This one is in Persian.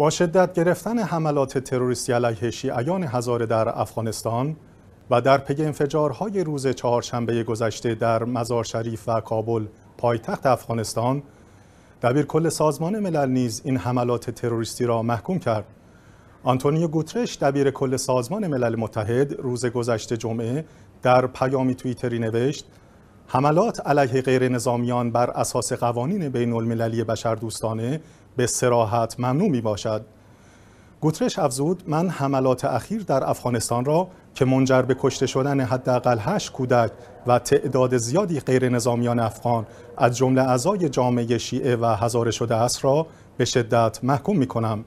با شدت گرفتن حملات تروریستی علیه شیعیان هزاره در افغانستان و در پی انفجارهای روز چهارشنبه گذشته در مزار شریف و کابل پایتخت افغانستان دبیر کل سازمان ملل نیز این حملات تروریستی را محکوم کرد آنتونیو گوترش دبیر کل سازمان ملل متحد روز گذشته جمعه در پیامی توییتری نوشت حملات علیه غیر نظامیان بر اساس قوانین بین المللی بشردوستانه به سراحت ممنوع می باشد گوترش افزود من حملات اخیر در افغانستان را که منجر به کشته شدن حداقل هشت کودک و تعداد زیادی غیر نظامیان افغان از جمله اعضای جامعه شیعه و هزاره شده است را به شدت محکوم می کنم.